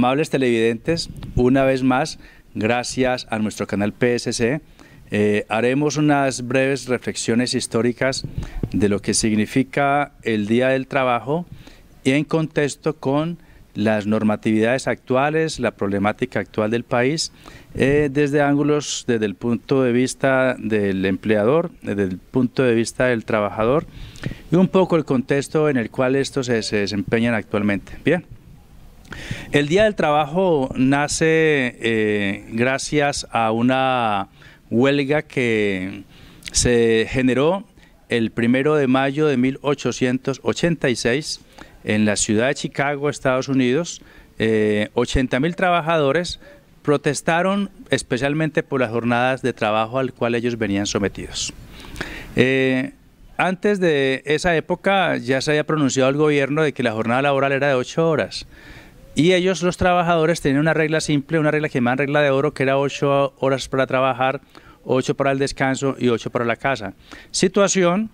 Amables televidentes, una vez más, gracias a nuestro canal PSC, eh, haremos unas breves reflexiones históricas de lo que significa el Día del Trabajo y en contexto con las normatividades actuales, la problemática actual del país, eh, desde ángulos, desde el punto de vista del empleador, desde el punto de vista del trabajador y un poco el contexto en el cual estos se, se desempeñan actualmente. Bien. El Día del Trabajo nace eh, gracias a una huelga que se generó el primero de mayo de 1886 en la ciudad de Chicago, Estados Unidos. Eh, 80 mil trabajadores protestaron especialmente por las jornadas de trabajo al cual ellos venían sometidos. Eh, antes de esa época ya se había pronunciado el gobierno de que la jornada laboral era de 8 horas. Y ellos, los trabajadores, tenían una regla simple, una regla que más regla de oro, que era ocho horas para trabajar, ocho para el descanso y ocho para la casa. Situación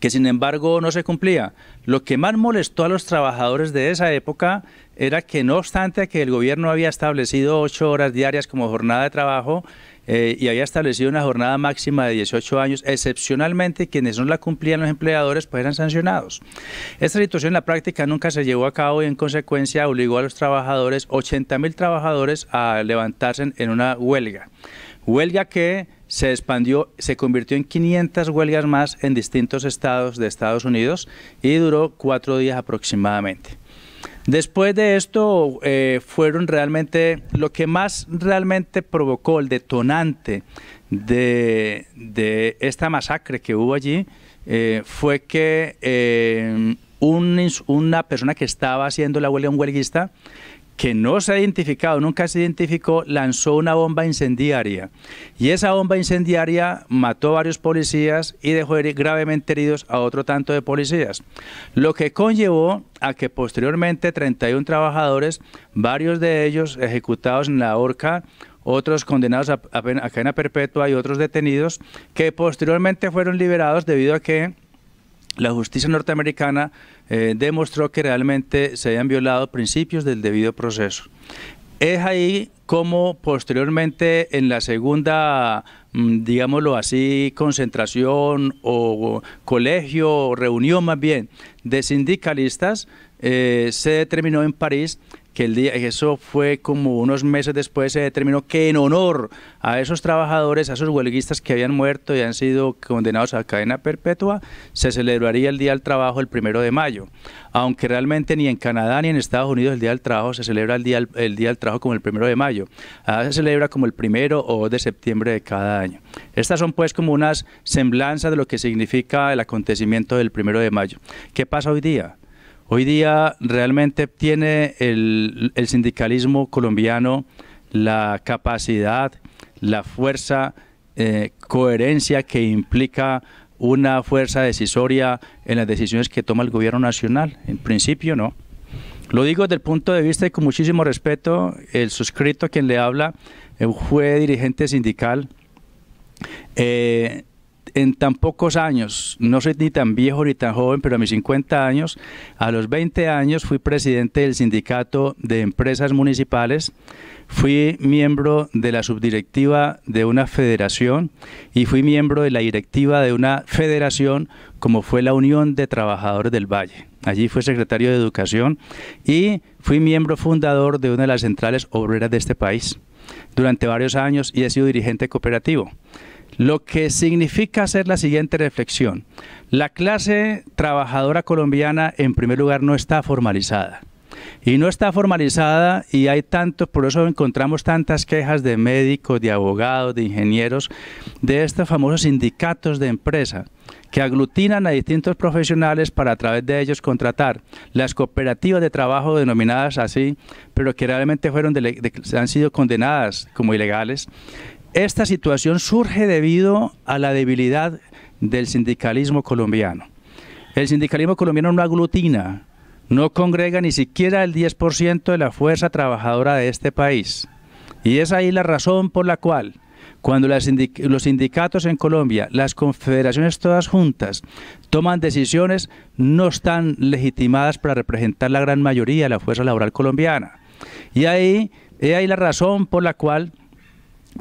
que sin embargo no se cumplía. Lo que más molestó a los trabajadores de esa época era que no obstante que el gobierno había establecido ocho horas diarias como jornada de trabajo eh, y había establecido una jornada máxima de 18 años, excepcionalmente quienes no la cumplían los empleadores pues eran sancionados. Esta situación en la práctica nunca se llevó a cabo y en consecuencia obligó a los trabajadores, 80 mil trabajadores, a levantarse en una huelga. Huelga que se expandió, se convirtió en 500 huelgas más en distintos estados de Estados Unidos y duró cuatro días aproximadamente. Después de esto eh, fueron realmente, lo que más realmente provocó el detonante de, de esta masacre que hubo allí eh, fue que eh, una persona que estaba haciendo la huelga, un huelguista, que no se ha identificado, nunca se identificó, lanzó una bomba incendiaria. Y esa bomba incendiaria mató a varios policías y dejó gravemente heridos a otro tanto de policías. Lo que conllevó a que posteriormente 31 trabajadores, varios de ellos ejecutados en la horca, otros condenados a, a cadena perpetua y otros detenidos, que posteriormente fueron liberados debido a que la justicia norteamericana eh, demostró que realmente se habían violado principios del debido proceso. Es ahí como posteriormente en la segunda, mm, digámoslo así, concentración o colegio o reunión más bien de sindicalistas, eh, se determinó en París que el día, eso fue como unos meses después se determinó que en honor a esos trabajadores, a esos huelguistas que habían muerto y han sido condenados a cadena perpetua, se celebraría el Día del Trabajo el primero de mayo. Aunque realmente ni en Canadá ni en Estados Unidos el Día del Trabajo se celebra el Día, el día del Trabajo como el primero de mayo. Ahora se celebra como el primero o de septiembre de cada año. Estas son pues como unas semblanzas de lo que significa el acontecimiento del primero de mayo. ¿Qué pasa hoy día? Hoy día realmente tiene el, sindicalismo colombiano la capacidad, la fuerza, eh, coherencia que implica una fuerza decisoria en las decisiones que toma el gobierno nacional. En principio no. Lo digo desde el punto de vista y con muchísimo respeto, el suscrito quien le habla eh, fue dirigente sindical, eh, en tan pocos años, no soy ni tan viejo ni tan joven, pero a mis 50 años, a los 20 años fui presidente del Sindicato de Empresas Municipales, fui miembro de la subdirectiva de una federación y fui miembro de la directiva de una federación como fue la Unión de Trabajadores del Valle. Allí fui secretario de Educación y fui miembro fundador de una de las centrales obreras de este país durante varios años y he sido dirigente cooperativo. Lo que significa hacer la siguiente reflexión. La clase trabajadora colombiana, en primer lugar, no está formalizada y no está formalizada y hay tantos, por eso encontramos tantas quejas de médicos, de abogados, de ingenieros, de estos famosos sindicatos de empresa que aglutinan a distintos profesionales para a través de ellos contratar las cooperativas de trabajo denominadas así, pero que realmente fueron han sido condenadas como ilegales esta situación surge debido a la debilidad del sindicalismo colombiano. El sindicalismo colombiano no aglutina, no congrega ni siquiera el 10% de la fuerza trabajadora de este país. Y es ahí la razón por la cual cuando los sindicatos en Colombia, las confederaciones todas juntas, toman decisiones, no están legitimadas para representar la gran mayoría de la fuerza laboral colombiana. Y ahí, es ahí la razón por la cual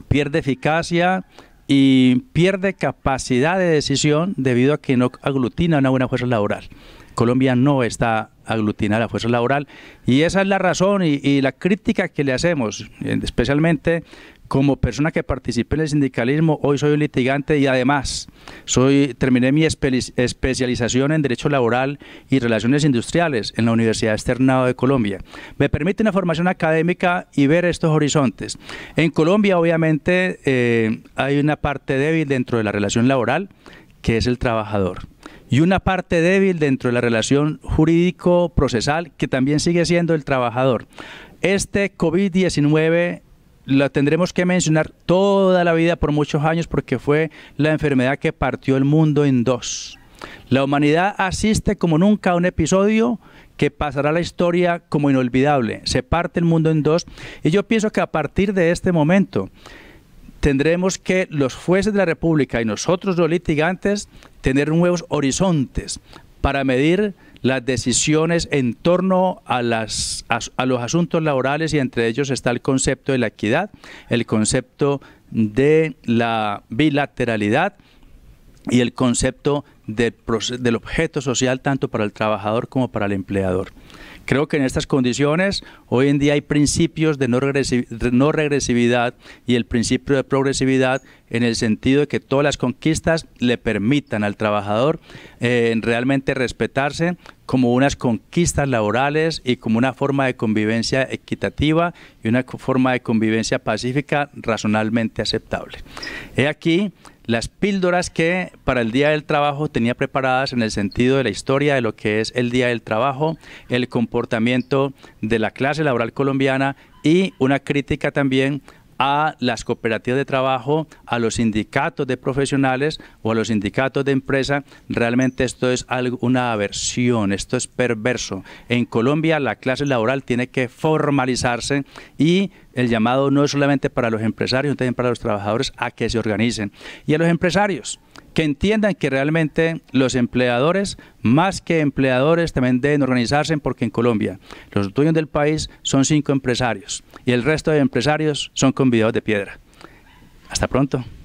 pierde eficacia y pierde capacidad de decisión debido a que no aglutina una buena fuerza laboral. Colombia no está aglutinada la fuerza laboral y esa es la razón y, la crítica que le hacemos, especialmente como persona que participé en el sindicalismo, hoy soy un litigante y además soy, terminé mi especialización en Derecho Laboral y Relaciones Industriales en la Universidad Externado de Colombia. Me permite una formación académica y ver estos horizontes. En Colombia, obviamente, eh, hay una parte débil dentro de la relación laboral, que es el trabajador y una parte débil dentro de la relación jurídico-procesal que también sigue siendo el trabajador. Este COVID-19 lo tendremos que mencionar toda la vida por muchos años porque fue la enfermedad que partió el mundo en dos. La humanidad asiste como nunca a un episodio que pasará la historia como inolvidable. Se parte el mundo en dos y yo pienso que a partir de este momento tendremos que los jueces de la República y nosotros los litigantes tener nuevos horizontes para medir las decisiones en torno a, las, los asuntos laborales y entre ellos está el concepto de la equidad, el concepto de la bilateralidad y el concepto del, objeto social tanto para el trabajador como para el empleador. Creo que en estas condiciones hoy en día hay principios de no, regresividad y el principio de progresividad en el sentido de que todas las conquistas le permitan al trabajador eh, realmente respetarse como unas conquistas laborales y como una forma de convivencia equitativa y una forma de convivencia pacífica razonablemente aceptable. He aquí las píldoras que para el Día del Trabajo tenía preparadas en el sentido de la historia de lo que es el Día del Trabajo, el comportamiento de la clase laboral colombiana y una crítica también a las cooperativas de trabajo, a los sindicatos de profesionales o a los sindicatos de empresa, realmente esto es una aversión, esto es perverso. En Colombia la clase laboral tiene que formalizarse y el llamado no es solamente para los empresarios, también para los trabajadores a que se organicen. Y a los empresarios, que entiendan que realmente los empleadores, más que empleadores, también deben organizarse porque en Colombia los dueños del país son cinco empresarios y el resto de empresarios son convidados de piedra. Hasta pronto.